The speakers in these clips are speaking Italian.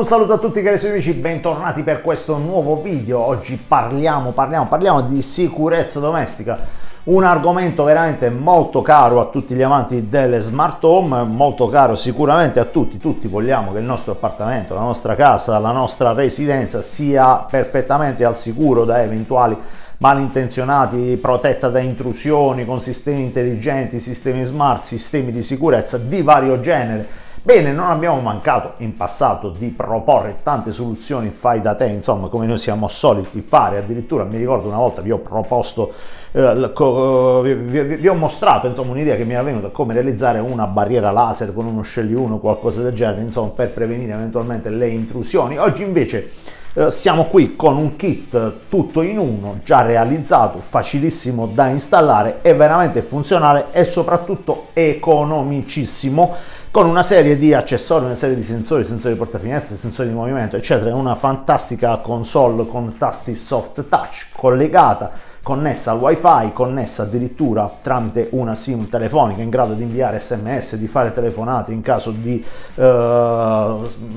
Un saluto a tutti carissimi amici, bentornati per questo nuovo video. Oggi parliamo, parliamo, parliamo di sicurezza domestica. Un argomento veramente molto caro a tutti gli amanti delle smart home, molto caro sicuramente a tutti. Tutti vogliamo che il nostro appartamento, la nostra casa, la nostra residenza sia perfettamente al sicuro da eventuali malintenzionati, protetta da intrusioni, con sistemi intelligenti, sistemi smart, sistemi di sicurezza di vario genere Bene, non abbiamo mancato in passato di proporre tante soluzioni fai da te, insomma, come noi siamo soliti fare, addirittura mi ricordo una volta vi ho proposto, eh, vi, vi, vi, ho mostrato, insomma, un'idea che mi era venuta come realizzare una barriera laser con uno scegli uno, qualcosa del genere, insomma, per prevenire eventualmente le intrusioni. Oggi invece eh, siamo qui con un kit eh, tutto in uno, già realizzato, facilissimo da installare, è veramente funzionale e soprattutto economicissimo con una serie di accessori, una serie di sensori, sensori di portafinestre, sensori di movimento, eccetera, una fantastica console con tasti soft touch collegata, connessa al wifi, connessa addirittura tramite una SIM telefonica in grado di inviare sms, di fare telefonate in caso di eh,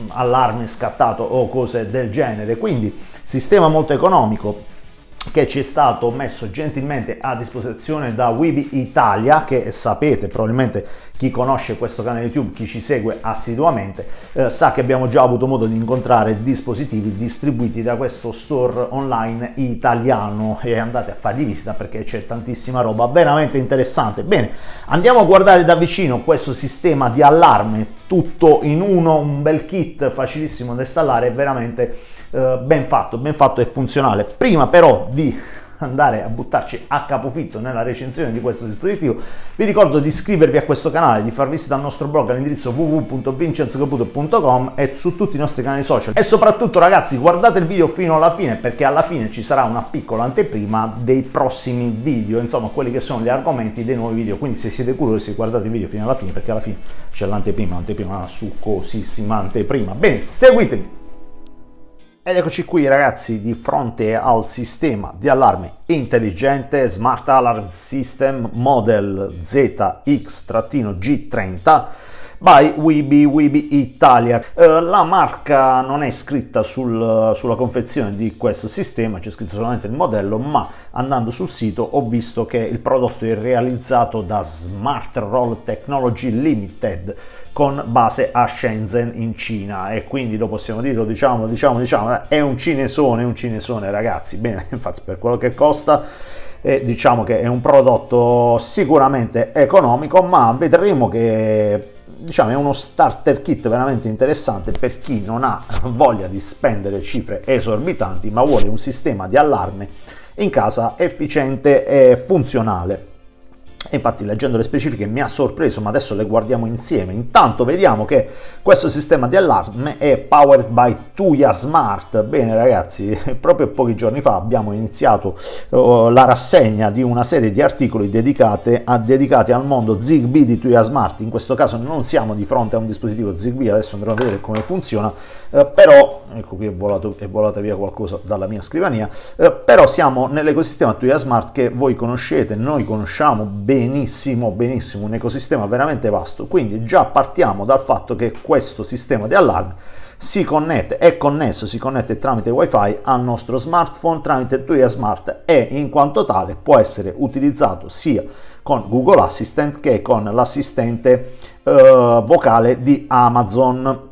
allarme scattato o cose del genere. Quindi sistema molto economico, che ci è stato messo gentilmente a disposizione da Wibi Italia, che sapete probabilmente chi conosce questo canale YouTube, chi ci segue assiduamente, eh, sa che abbiamo già avuto modo di incontrare dispositivi distribuiti da questo store online italiano e andate a fargli visita perché c'è tantissima roba veramente interessante. Bene, andiamo a guardare da vicino questo sistema di allarme tutto in uno, un bel kit facilissimo da installare, veramente eh, ben fatto, ben fatto e funzionale. Prima però di andare a buttarci a capofitto nella recensione di questo dispositivo, vi ricordo di iscrivervi a questo canale, di far visita al nostro blog all'indirizzo www.vincenzocaputo.com e su tutti i nostri canali social. E soprattutto ragazzi guardate il video fino alla fine perché alla fine ci sarà una piccola anteprima dei prossimi video, insomma quelli che sono gli argomenti dei nuovi video, quindi se siete curiosi guardate il video fino alla fine perché alla fine c'è l'anteprima, l'anteprima è una succosissima anteprima. Bene, seguitemi! Ed eccoci qui ragazzi di fronte al sistema di allarme intelligente Smart Alarm System Model ZX-G30 by Weeby, Weeby Italia. Eh, la marca non è scritta sul, sulla confezione di questo sistema, c'è scritto solamente il modello, ma andando sul sito ho visto che il prodotto è realizzato da Smart Roll Technology Limited con base a Shenzhen in Cina e quindi lo possiamo dire, diciamo, diciamo, diciamo, eh, è un cinesone, un cinesone ragazzi, bene, infatti per quello che costa e eh, diciamo che è un prodotto sicuramente economico ma vedremo che diciamo è uno starter kit veramente interessante per chi non ha voglia di spendere cifre esorbitanti ma vuole un sistema di allarme in casa efficiente e funzionale infatti leggendo le specifiche mi ha sorpreso, ma adesso le guardiamo insieme. Intanto vediamo che questo sistema di allarme è powered by Tuya Smart. Bene ragazzi, proprio pochi giorni fa abbiamo iniziato uh, la rassegna di una serie di articoli a, dedicati al mondo Zigbee di Tuya Smart. In questo caso non siamo di fronte a un dispositivo Zigbee, adesso andremo a vedere come funziona, uh, però, ecco qui è, volato, è volata via qualcosa dalla mia scrivania, uh, però siamo nell'ecosistema Tuya Smart che voi conoscete, noi conosciamo bene benissimo, benissimo, un ecosistema veramente vasto. Quindi già partiamo dal fatto che questo sistema di allarme si connette, è connesso, si connette tramite wifi al nostro smartphone tramite Tuya Smart e in quanto tale può essere utilizzato sia con Google Assistant che con l'assistente eh, vocale di Amazon.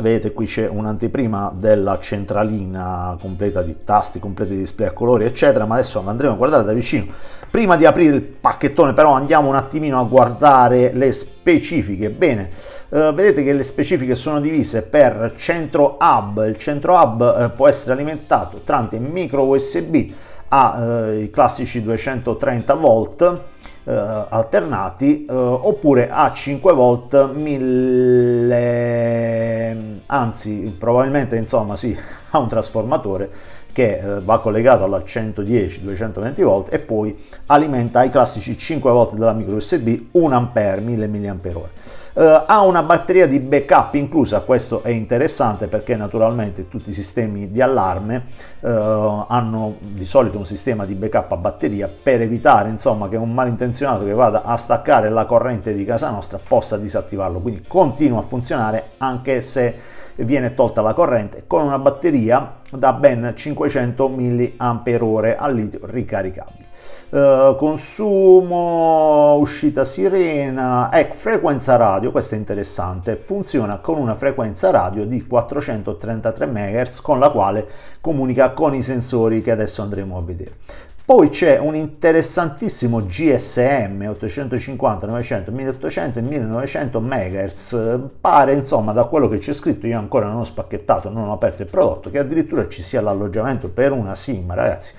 Vedete qui c'è un'anteprima della centralina completa di tasti, completi di display a colori eccetera, ma adesso andremo a guardare da vicino. Prima di aprire il pacchettone però andiamo un attimino a guardare le specifiche. Bene, eh, vedete che le specifiche sono divise per centro hub, il centro hub eh, può essere alimentato tramite micro USB a eh, i classici 230 volt eh, alternati eh, oppure a 5 volt 1000 anzi probabilmente insomma sì ha un trasformatore che eh, va collegato alla 110-220 V e poi alimenta i classici 5 V della micro USB 1 A 1000 mAh. Uh, ha una batteria di backup inclusa, questo è interessante perché naturalmente tutti i sistemi di allarme uh, hanno di solito un sistema di backup a batteria per evitare insomma, che un malintenzionato che vada a staccare la corrente di casa nostra possa disattivarlo, quindi continua a funzionare anche se viene tolta la corrente con una batteria da ben 500 mAh al litio ricaricabile. Uh, consumo, uscita sirena, ecco frequenza radio, questo è interessante, funziona con una frequenza radio di 433 MHz con la quale comunica con i sensori che adesso andremo a vedere. Poi c'è un interessantissimo GSM 850, 900, 1800 e 1900 MHz. Pare, insomma, da quello che c'è scritto, io ancora non ho spacchettato, non ho aperto il prodotto, che addirittura ci sia l'alloggiamento per una SIM, ragazzi.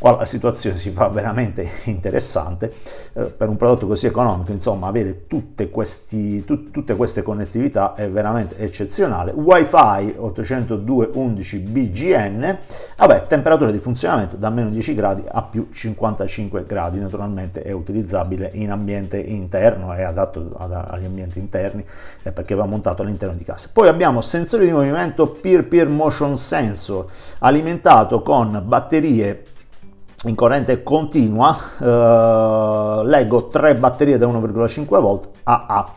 Ora la situazione si fa veramente interessante, eh, per un prodotto così economico, insomma, avere tutte, questi, tu, tutte queste connettività è veramente eccezionale. wifi fi 802.11 BGN, vabbè, temperatura di funzionamento da meno 10 gradi a più 55 gradi, naturalmente è utilizzabile in ambiente interno, è adatto ad, agli ambienti interni eh, perché va montato all'interno di casa. Poi abbiamo sensore di movimento peer-peer motion sensor, alimentato con batterie in corrente continua, eh, leggo 3 batterie da 1,5 volt AA.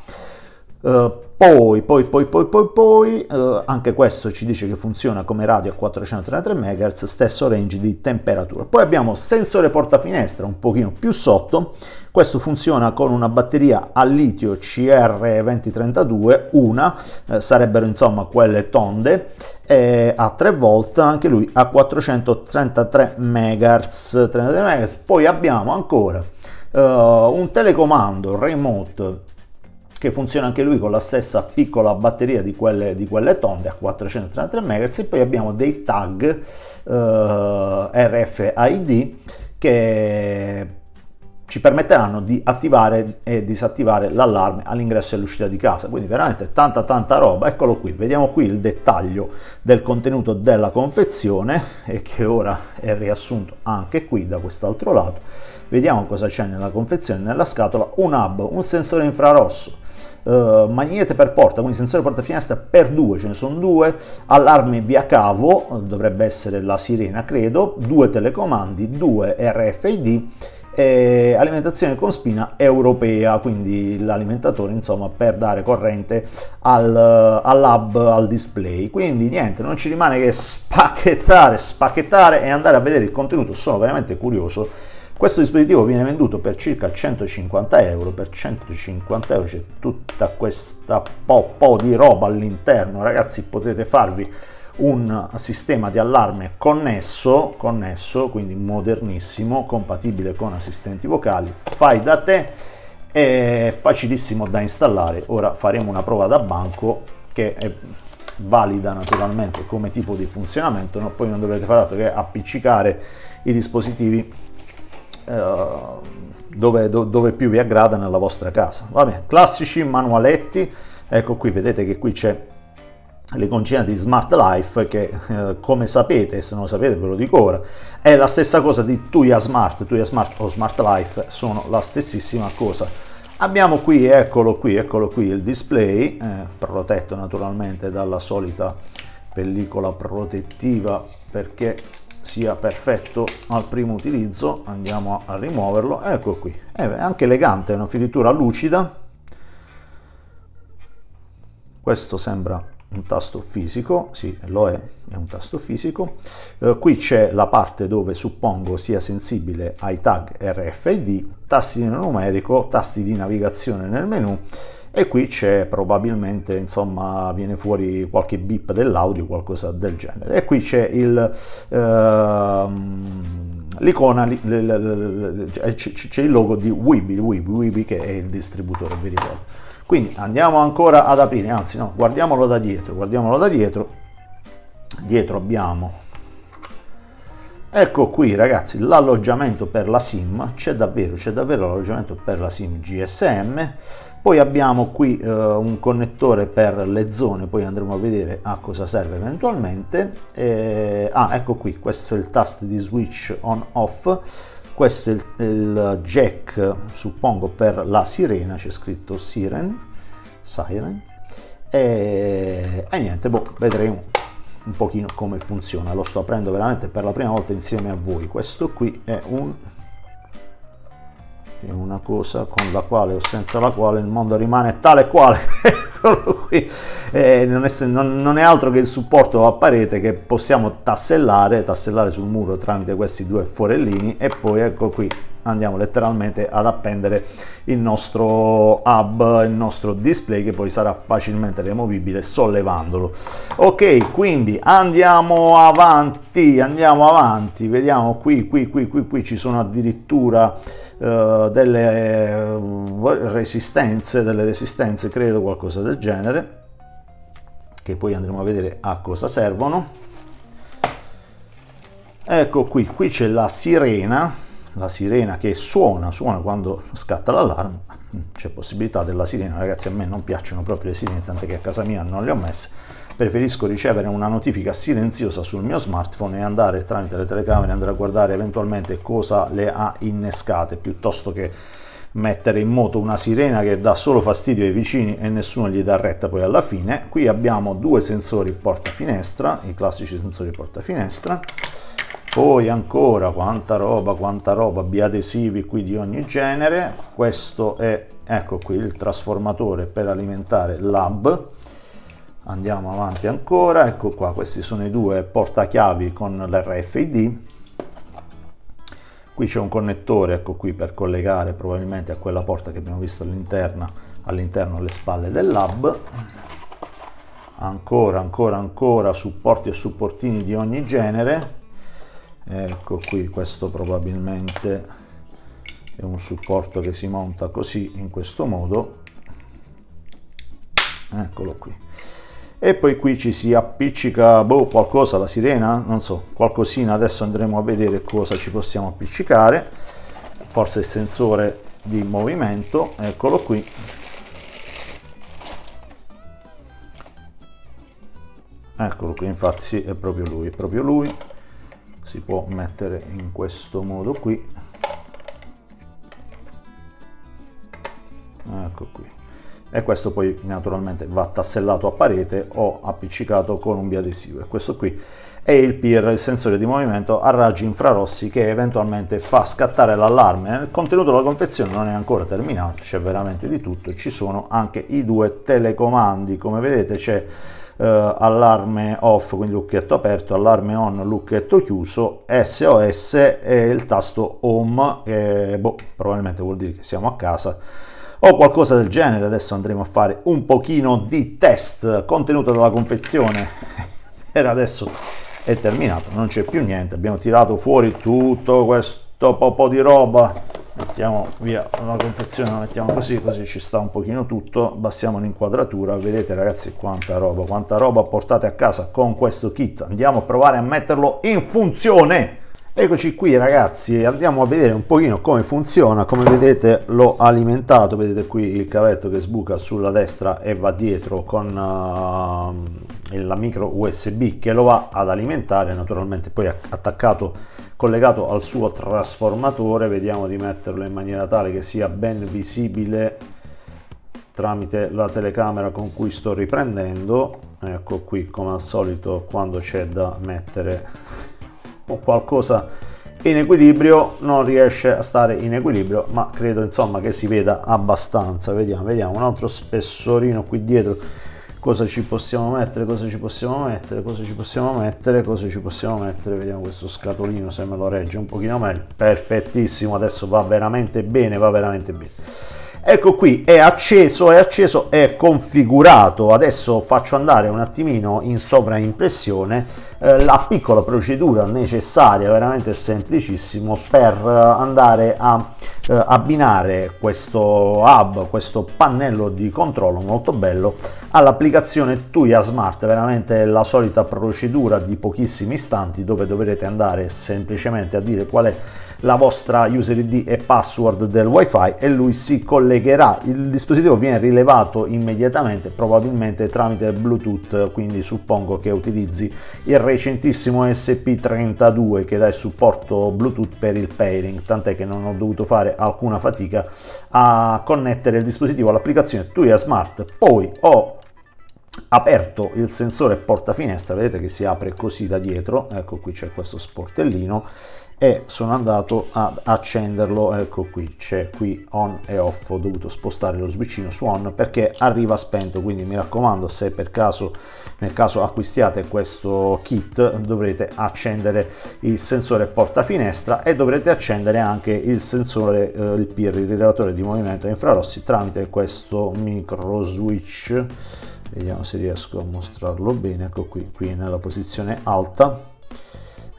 Eh, poi, poi, poi, poi, poi, poi eh, anche questo ci dice che funziona come radio a 433 MHz, stesso range di temperatura. Poi abbiamo sensore portafinestra un pochino più sotto, questo funziona con una batteria a litio CR2032, una, eh, sarebbero insomma quelle tonde, eh, a 3 volt, anche lui a 433 MHz, 33 MHz. Poi abbiamo ancora Uh, un telecomando remote che funziona anche lui con la stessa piccola batteria di quelle, di quelle tonde a 433 MHz e poi abbiamo dei tag eh, RFID che ci permetteranno di attivare e disattivare l'allarme all'ingresso e all'uscita di casa. Quindi veramente tanta tanta roba. Eccolo qui, vediamo qui il dettaglio del contenuto della confezione e che ora è riassunto anche qui da quest'altro lato. Vediamo cosa c'è nella confezione, nella scatola, un hub, un sensore infrarosso, eh, magnete per porta, quindi sensore porta finestra per due, ce ne sono due, allarme via cavo, dovrebbe essere la sirena credo, due telecomandi, due RFID e alimentazione con spina europea, quindi l'alimentatore insomma per dare corrente al, al hub, al display. Quindi niente, non ci rimane che spacchettare, spacchettare e andare a vedere il contenuto, sono veramente curioso questo dispositivo viene venduto per circa 150 euro, per 150 euro c'è tutta questa po', po di roba all'interno, ragazzi potete farvi un sistema di allarme connesso, connesso, quindi modernissimo, compatibile con assistenti vocali, fai da te, è facilissimo da installare. Ora faremo una prova da banco che è valida naturalmente come tipo di funzionamento, no? poi non dovrete fare altro che appiccicare i dispositivi Ehm, dove, dove, più vi aggrada nella vostra casa. Va bene, classici manualetti, ecco qui vedete che qui c'è l'iconcina di Smart Life che eh, come sapete, se non lo sapete ve lo dico ora, è la stessa cosa di Tuya Smart, Tuya Smart o Smart Life sono la stessissima cosa. Abbiamo qui, eccolo qui, eccolo qui il display, eh, protetto naturalmente dalla solita pellicola protettiva perché sia perfetto al primo utilizzo andiamo a, rimuoverlo ecco qui eh, è anche elegante è una finitura lucida questo sembra un tasto fisico sì lo è è un tasto fisico eh, qui c'è la parte dove suppongo sia sensibile ai tag rfid tastino numerico tasti di navigazione nel menu e qui c'è probabilmente insomma viene fuori qualche bip dell'audio qualcosa del genere e qui c'è il uh, l'icona c'è il logo di Wibi, Wibi, Wibi che è il distributore vi ricordo quindi andiamo ancora ad aprire anzi no guardiamolo da dietro guardiamolo da dietro dietro abbiamo Ecco qui ragazzi l'alloggiamento per la SIM, c'è davvero, c'è davvero l'alloggiamento per la SIM GSM, poi abbiamo qui eh, un connettore per le zone, poi andremo a vedere a cosa serve eventualmente. E, eh, ah, ecco qui, questo è il tasto di switch on off questo è il, il, jack suppongo per la sirena c'è scritto siren siren e, e niente boh, vedremo un pochino come funziona lo sto aprendo veramente per la prima volta insieme a voi questo qui è un è una cosa con la quale o senza la quale il mondo rimane tale e quale. eh, non, è, non, non, è, altro che il supporto a parete che possiamo tassellare, tassellare sul muro tramite questi due forellini e poi ecco qui andiamo letteralmente ad appendere il nostro hub, il nostro display che poi sarà facilmente removibile sollevandolo. Ok, quindi andiamo avanti, andiamo avanti, vediamo qui, qui, qui, qui, qui ci sono addirittura eh, delle eh, resistenze, delle resistenze credo qualcosa del genere, che poi andremo a vedere a cosa servono. Ecco qui, qui c'è la sirena, la sirena che suona, suona quando scatta l'allarme, c'è possibilità della sirena, ragazzi a me non piacciono proprio le sirene, tante che a casa mia non le ho messe, preferisco ricevere una notifica silenziosa sul mio smartphone e andare tramite le telecamere andare a guardare eventualmente cosa le ha innescate piuttosto che mettere in moto una sirena che dà solo fastidio ai vicini e nessuno gli dà retta poi alla fine. Qui abbiamo due sensori portafinestra, i classici sensori portafinestra. Poi ancora quanta roba, quanta roba, biadesivi qui di ogni genere. Questo è, ecco qui, il trasformatore per alimentare l'hub andiamo avanti ancora ecco qua questi sono i due portachiavi con l'RFID qui c'è un connettore ecco qui per collegare probabilmente a quella porta che abbiamo visto all'interno all'interno alle spalle del lab ancora ancora ancora supporti e supportini di ogni genere ecco qui questo probabilmente è un supporto che si monta così in questo modo eccolo qui e poi qui ci si appiccica boh, qualcosa, la sirena, non so, qualcosina, adesso andremo a vedere cosa ci possiamo appiccicare, forse il sensore di movimento, eccolo qui. Eccolo qui, infatti sì, è proprio lui, è proprio lui. Si può mettere in questo modo qui. Ecco qui e questo poi naturalmente va tassellato a parete o appiccicato con un biadesivo e questo qui è il PIR, il sensore di movimento a raggi infrarossi che eventualmente fa scattare l'allarme. Il eh, contenuto della confezione non è ancora terminato, c'è veramente di tutto, ci sono anche i due telecomandi, come vedete c'è eh, allarme off, quindi lucchetto aperto, allarme on, lucchetto chiuso, SOS e il tasto home, che boh, probabilmente vuol dire che siamo a casa o qualcosa del genere. Adesso andremo a fare un pochino di test contenuto dalla confezione. per adesso è terminato, non c'è più niente. Abbiamo tirato fuori tutto questo po' di roba. Mettiamo via la confezione, la mettiamo così, così ci sta un pochino tutto. Abbassiamo l'inquadratura, vedete ragazzi quanta roba, quanta roba portate a casa con questo kit. Andiamo a provare a metterlo in funzione. Eccoci qui ragazzi, andiamo a vedere un pochino come funziona, come vedete l'ho alimentato, vedete qui il cavetto che sbuca sulla destra e va dietro con uh, la micro USB che lo va ad alimentare, naturalmente poi attaccato, collegato al suo trasformatore, vediamo di metterlo in maniera tale che sia ben visibile tramite la telecamera con cui sto riprendendo, ecco qui come al solito quando c'è da mettere o qualcosa in equilibrio non riesce a stare in equilibrio ma credo insomma che si veda abbastanza vediamo vediamo un altro spessorino qui dietro cosa ci possiamo mettere cosa ci possiamo mettere cosa ci possiamo mettere cosa ci possiamo mettere vediamo questo scatolino se me lo regge un pochino meglio perfettissimo adesso va veramente bene va veramente bene Ecco qui, è acceso, è acceso, è configurato. Adesso faccio andare un attimino in sovraimpressione eh, la piccola procedura necessaria, veramente semplicissimo, per andare a eh, abbinare questo hub, questo pannello di controllo molto bello all'applicazione Tuya Smart, veramente la solita procedura di pochissimi istanti dove dovrete andare semplicemente a dire qual è la vostra user ID e password del wifi e lui si collegherà il dispositivo viene rilevato immediatamente probabilmente tramite bluetooth quindi suppongo che utilizzi il recentissimo sp32 che dà il supporto bluetooth per il pairing tant'è che non ho dovuto fare alcuna fatica a connettere il dispositivo all'applicazione tuya smart poi ho aperto il sensore portafinestra, vedete che si apre così da dietro, ecco qui c'è questo sportellino e sono andato ad accenderlo, ecco qui c'è qui on e off, ho dovuto spostare lo switchino su on perché arriva spento, quindi mi raccomando se per caso nel caso acquistiate questo kit dovrete accendere il sensore portafinestra e dovrete accendere anche il sensore, eh, il PIR, il rilevatore di movimento infrarossi tramite questo micro switch vediamo se riesco a mostrarlo bene ecco qui qui nella posizione alta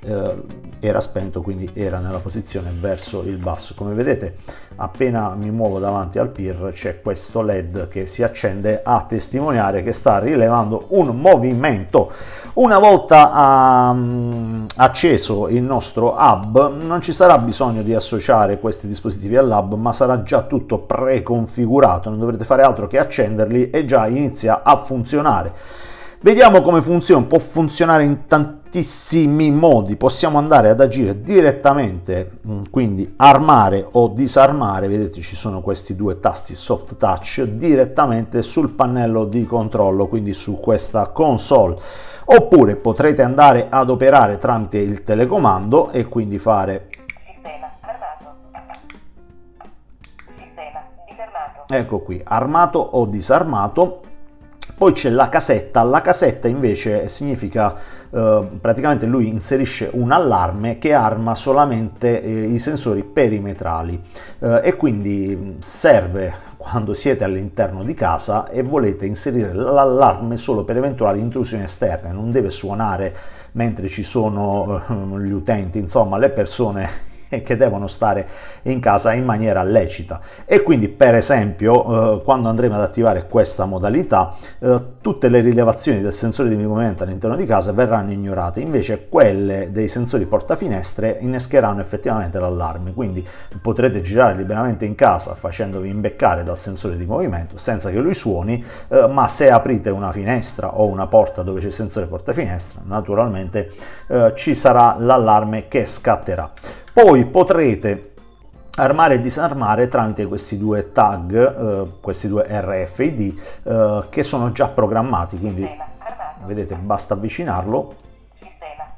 eh, era spento quindi era nella posizione verso il basso come vedete appena mi muovo davanti al PIR c'è questo led che si accende a testimoniare che sta rilevando un movimento una volta um, acceso il nostro hub non ci sarà bisogno di associare questi dispositivi all'hub ma sarà già tutto preconfigurato non dovrete fare altro che accenderli e già inizia a funzionare Vediamo come funziona, può funzionare in tantissimi modi, possiamo andare ad agire direttamente, mm, quindi armare o disarmare, vedete ci sono questi due tasti soft touch direttamente sul pannello di controllo, quindi su questa console. Oppure potrete andare ad operare tramite il telecomando e quindi fare... Sistema. Ecco qui, armato o disarmato poi c'è la casetta, la casetta invece significa eh, praticamente lui inserisce un allarme che arma solamente eh, i sensori perimetrali eh, e quindi mm, serve quando siete all'interno di casa e volete inserire l'allarme solo per eventuali intrusioni esterne, non deve suonare mentre ci sono eh, gli utenti, insomma le persone che devono stare in casa in maniera lecita e quindi per esempio eh, quando andremo ad attivare questa modalità eh, tutte le rilevazioni del sensore di movimento all'interno di casa verranno ignorate invece quelle dei sensori portafinestre innescheranno effettivamente l'allarme quindi potrete girare liberamente in casa facendovi imbeccare dal sensore di movimento senza che lui suoni eh, ma se aprite una finestra o una porta dove c'è il sensore portafinestra naturalmente eh, ci sarà l'allarme che scatterà poi potrete armare e disarmare tramite questi due tag, eh, questi due RFID eh, che sono già programmati, quindi vedete basta avvicinarlo Sistema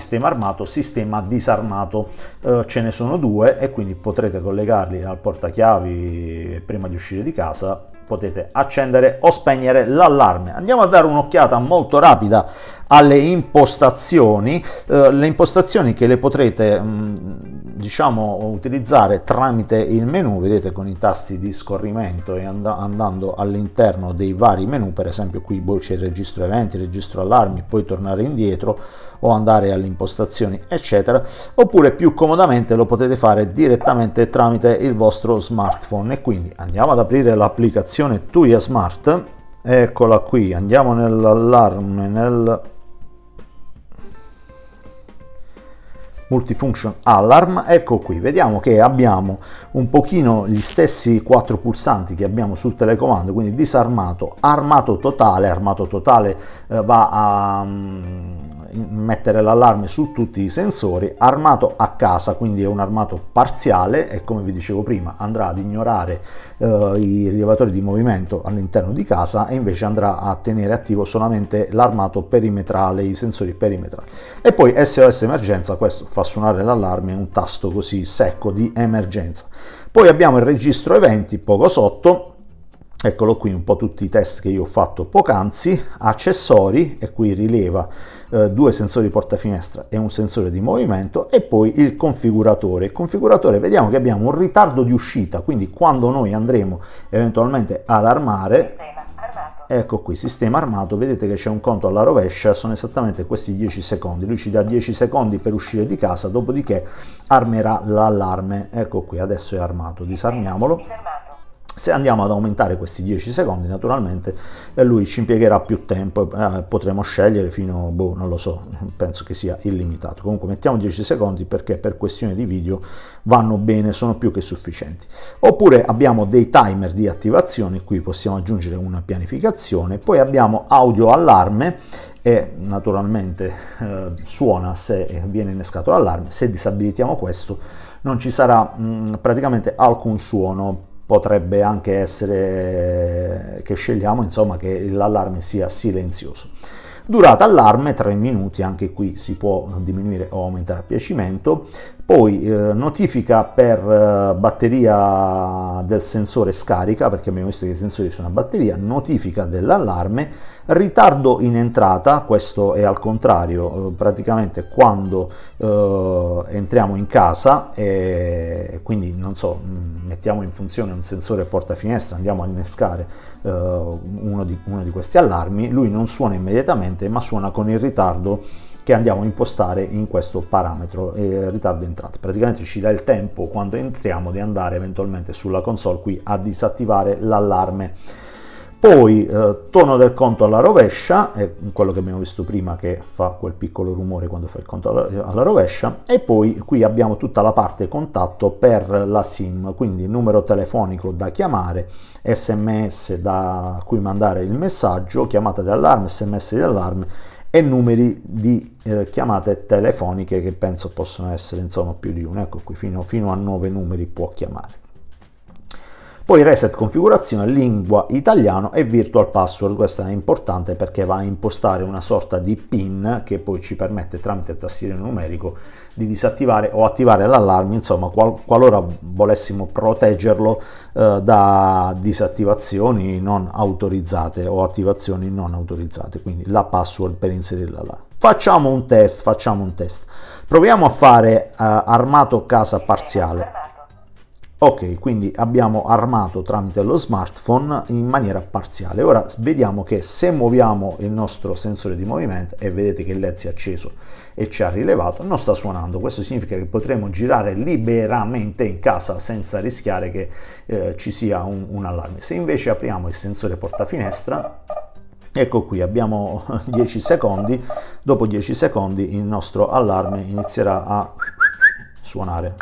sistema armato, sistema disarmato. Eh, ce ne sono due e quindi potrete collegarli al portachiavi prima di uscire di casa potete accendere o spegnere l'allarme. Andiamo a dare un'occhiata molto rapida alle impostazioni, eh, le impostazioni che le potrete mh, mm, diciamo utilizzare tramite il menu vedete con i tasti di scorrimento e and andando all'interno dei vari menu per esempio qui boh, c'è il registro eventi registro allarmi poi tornare indietro o andare alle impostazioni eccetera oppure più comodamente lo potete fare direttamente tramite il vostro smartphone e quindi andiamo ad aprire l'applicazione Tuya Smart eccola qui andiamo nell'allarme nel multifunction alarm ecco qui vediamo che abbiamo un pochino gli stessi quattro pulsanti che abbiamo sul telecomando quindi disarmato armato totale armato totale eh, va a um, mettere l'allarme su tutti i sensori, armato a casa, quindi è un armato parziale e come vi dicevo prima andrà ad ignorare eh, i rilevatori di movimento all'interno di casa e invece andrà a tenere attivo solamente l'armato perimetrale, i sensori perimetrali. E poi SOS emergenza, questo fa suonare l'allarme, un tasto così secco di emergenza. Poi abbiamo il registro eventi poco sotto, eccolo qui un po' tutti i test che io ho fatto poc'anzi, accessori e qui rileva eh, due sensori portafinestra e un sensore di movimento e poi il configuratore. Il configuratore vediamo che abbiamo un ritardo di uscita, quindi quando noi andremo eventualmente ad armare ecco qui, sistema armato, vedete che c'è un conto alla rovescia, sono esattamente questi 10 secondi, lui ci dà 10 secondi per uscire di casa, dopodiché armerà l'allarme, ecco qui, adesso è armato, disarmiamolo. Se andiamo ad aumentare questi 10 secondi, naturalmente eh, lui ci impiegherà più tempo e eh, potremo scegliere fino, a, boh, non lo so, penso che sia illimitato. Comunque mettiamo 10 secondi perché per questione di video vanno bene, sono più che sufficienti. Oppure abbiamo dei timer di attivazione, qui possiamo aggiungere una pianificazione, poi abbiamo audio allarme e naturalmente eh, suona se viene innescato l'allarme, se disabilitiamo questo non ci sarà mh, mm, praticamente alcun suono potrebbe anche essere che scegliamo insomma che l'allarme sia silenzioso. Durata allarme 3 minuti, anche qui si può diminuire o aumentare a piacimento. Poi eh, notifica per eh, batteria del sensore scarica, perché abbiamo visto che i sensori sono a batteria, notifica dell'allarme, ritardo in entrata, questo è al contrario, eh, praticamente quando eh, entriamo in casa e quindi non so, mm, mettiamo in funzione un sensore porta finestra, andiamo a innescare eh, uno di, uno di questi allarmi, lui non suona immediatamente ma suona con il ritardo che andiamo a impostare in questo parametro eh, ritardo entrate. Praticamente ci dà il tempo quando entriamo di andare eventualmente sulla console qui a disattivare l'allarme. Poi eh, tono del conto alla rovescia, è quello che abbiamo visto prima che fa quel piccolo rumore quando fa il conto alla, alla rovescia e poi qui abbiamo tutta la parte contatto per la SIM, quindi numero telefonico da chiamare, sms da cui mandare il messaggio, chiamata di allarme, sms di allarme e numeri di eh, chiamate telefoniche che penso possono essere insomma più di uno, ecco qui fino, fino a 9 numeri può chiamare. Poi reset configurazione, lingua italiano e virtual password, questa è importante perché va a impostare una sorta di PIN che poi ci permette tramite tastiere numerico di disattivare o attivare l'allarme, insomma qual- qualora volessimo proteggerlo eh, da disattivazioni non autorizzate o attivazioni non autorizzate, quindi la password per inserire l'allarme. Facciamo un test, facciamo un test. Proviamo a fare eh, armato casa parziale. Ok, quindi abbiamo armato tramite lo smartphone in maniera parziale. Ora vediamo che se muoviamo il nostro sensore di movimento e vedete che il LED si è acceso e ci ha rilevato, non sta suonando. Questo significa che potremo girare liberamente in casa senza rischiare che eh, ci sia un, un allarme. Se invece apriamo il sensore portafinestra, Ecco qui, abbiamo 10 secondi, dopo 10 secondi il nostro allarme inizierà a suonare.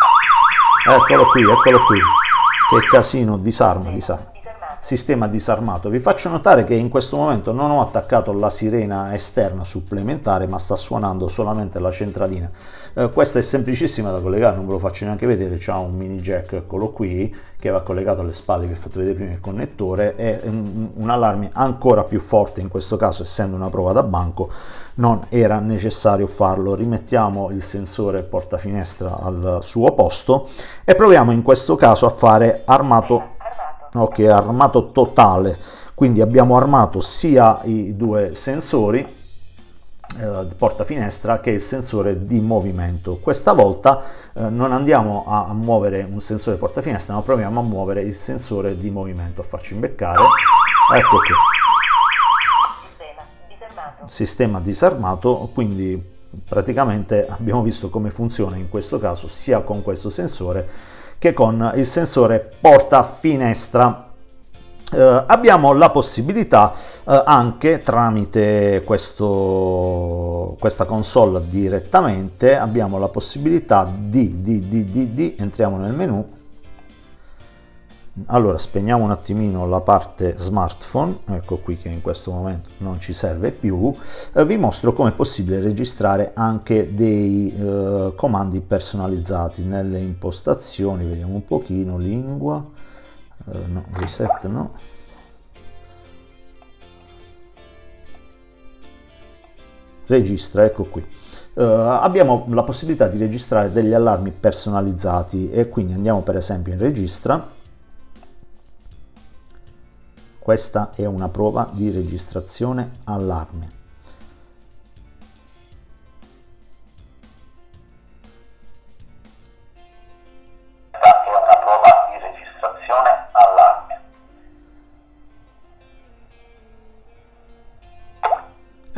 Eccolo qui, eccolo qui. Che casino, disarma, disarma sistema disarmato. Vi faccio notare che in questo momento non ho attaccato la sirena esterna supplementare, ma sta suonando solamente la centralina. Eh, questa è semplicissima da collegare, non ve lo faccio neanche vedere, c'è un mini jack, eccolo qui, che va collegato alle spalle, vi ho fatto vedere prima il connettore, è un allarme ancora più forte in questo caso, essendo una prova da banco, non era necessario farlo. Rimettiamo il sensore portafinestra al suo posto e proviamo in questo caso a fare armato no? che è armato totale, quindi abbiamo armato sia i due sensori eh, porta finestra che il sensore di movimento. Questa volta eh, non andiamo a, a muovere un sensore porta finestra, ma proviamo a muovere il sensore di movimento, a farci imbeccare. Ecco qui. Sistema disarmato, quindi praticamente abbiamo visto come funziona in questo caso sia con questo sensore che con il sensore porta finestra. Eh, abbiamo la possibilità eh, anche tramite questo, questa console direttamente abbiamo la possibilità di, di, di, di entriamo nel menu allora spegniamo un attimino la parte smartphone ecco qui che in questo momento non ci serve più eh, vi mostro come è possibile registrare anche dei eh, comandi personalizzati nelle impostazioni vediamo un pochino lingua eh, no reset no registra ecco qui Uh, abbiamo la possibilità di registrare degli allarmi personalizzati e quindi andiamo per esempio in registra questa è una prova di registrazione allarme.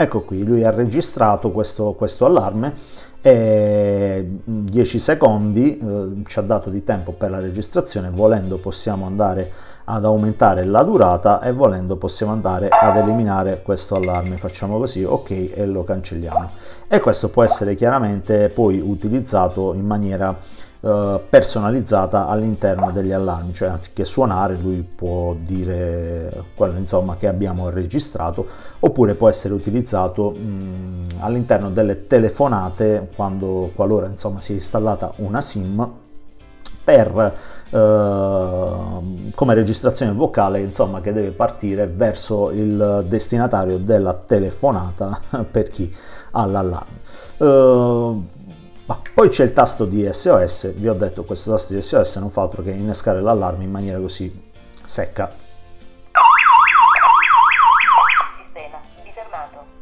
Ecco qui, lui ha registrato questo, questo allarme e 10 mm, secondi eh, ci ha dato di tempo per la registrazione, volendo possiamo andare ad aumentare la durata e volendo possiamo andare ad eliminare questo allarme, facciamo così, ok e lo cancelliamo. E questo può essere chiaramente poi utilizzato in maniera eh, personalizzata all'interno degli allarmi, cioè anziché suonare lui può dire quello insomma, che abbiamo registrato oppure può essere utilizzato mh, mm, all'interno delle telefonate quando, qualora insomma, sia installata una SIM per eh, come registrazione vocale insomma che deve partire verso il destinatario della telefonata per chi ha l'allarme. Eh, ma poi c'è il tasto di SOS, vi ho detto questo tasto di SOS non fa altro che innescare l'allarme in maniera così secca.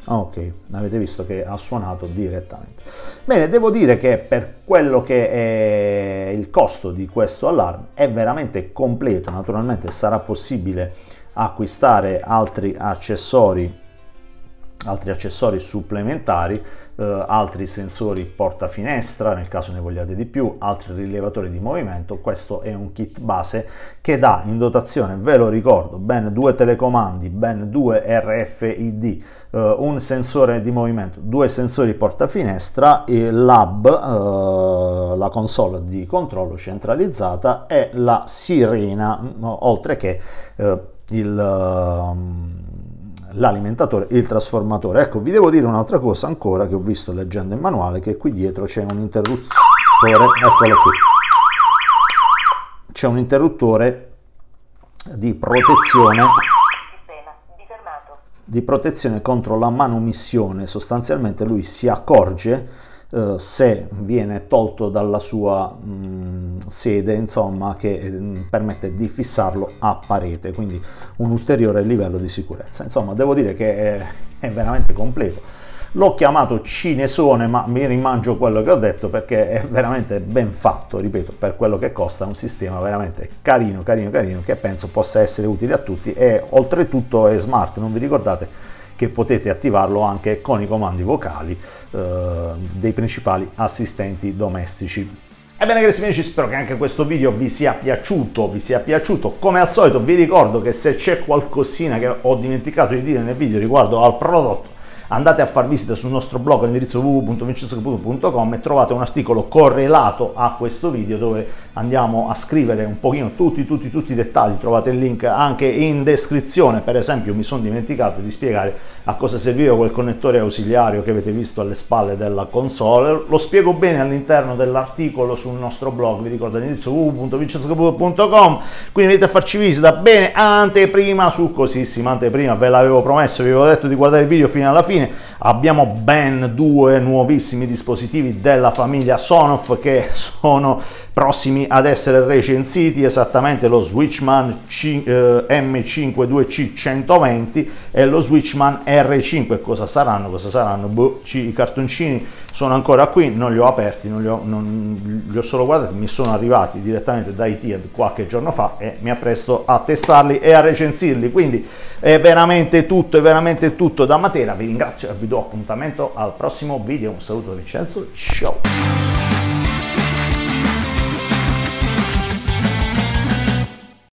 Ah, ok, avete visto che ha suonato direttamente. Bene, devo dire che per quello che è il costo di questo allarme è veramente completo, naturalmente sarà possibile acquistare altri accessori altri accessori supplementari, eh, altri sensori porta finestra nel caso ne vogliate di più, altri rilevatori di movimento, questo è un kit base che dà in dotazione, ve lo ricordo, ben due telecomandi, ben due RFID, eh, un sensore di movimento, due sensori porta finestra, il lab, eh, la console di controllo centralizzata e la sirena, oltre che eh, il ehm, l'alimentatore, il trasformatore. Ecco, vi devo dire un'altra cosa ancora che ho visto leggendo il manuale, che qui dietro c'è un interruttore, eccolo qui, c'è un interruttore di protezione di protezione contro la manomissione, sostanzialmente lui si accorge eh, se viene tolto dalla sua mh, mm, sede, insomma, che mh, eh, permette di fissarlo a parete, quindi un ulteriore livello di sicurezza. Insomma, devo dire che è, è veramente completo. L'ho chiamato cinesone, ma mi rimangio quello che ho detto perché è veramente ben fatto, ripeto, per quello che costa, un sistema veramente carino, carino, carino, che penso possa essere utile a tutti e oltretutto è smart, non vi ricordate? che potete attivarlo anche con i comandi vocali eh, dei principali assistenti domestici. Ebbene carissimi amici, spero che anche questo video vi sia piaciuto, vi sia piaciuto. Come al solito vi ricordo che se c'è qualcosina che ho dimenticato di dire nel video riguardo al prodotto, andate a far visita sul nostro blog all'indirizzo www.vincenzocaputo.com e trovate un articolo correlato a questo video dove andiamo a scrivere un pochino tutti, tutti, tutti i dettagli, trovate il link anche in descrizione, per esempio mi sono dimenticato di spiegare a cosa serviva quel connettore ausiliario che avete visto alle spalle della console, lo spiego bene all'interno dell'articolo sul nostro blog, vi ricordo all'indirizzo www.vincenzocaputo.com, quindi venite a farci visita, bene, anteprima su cosissima anteprima, ve l'avevo promesso, vi avevo detto di guardare il video fino alla fine, abbiamo ben due nuovissimi dispositivi della famiglia Sonoff che sono prossimi ad essere recensiti esattamente lo Switchman eh, M52C120 e lo Switchman R5 cosa saranno? cosa saranno? Boh, i cartoncini sono ancora qui non li ho aperti non li ho, non, li ho solo guardati mi sono arrivati direttamente da Itiad qualche giorno fa e mi appresto a testarli e a recensirli quindi è veramente tutto è veramente tutto da Matera vi ringrazio e vi do appuntamento al prossimo video un saluto da Vincenzo ciao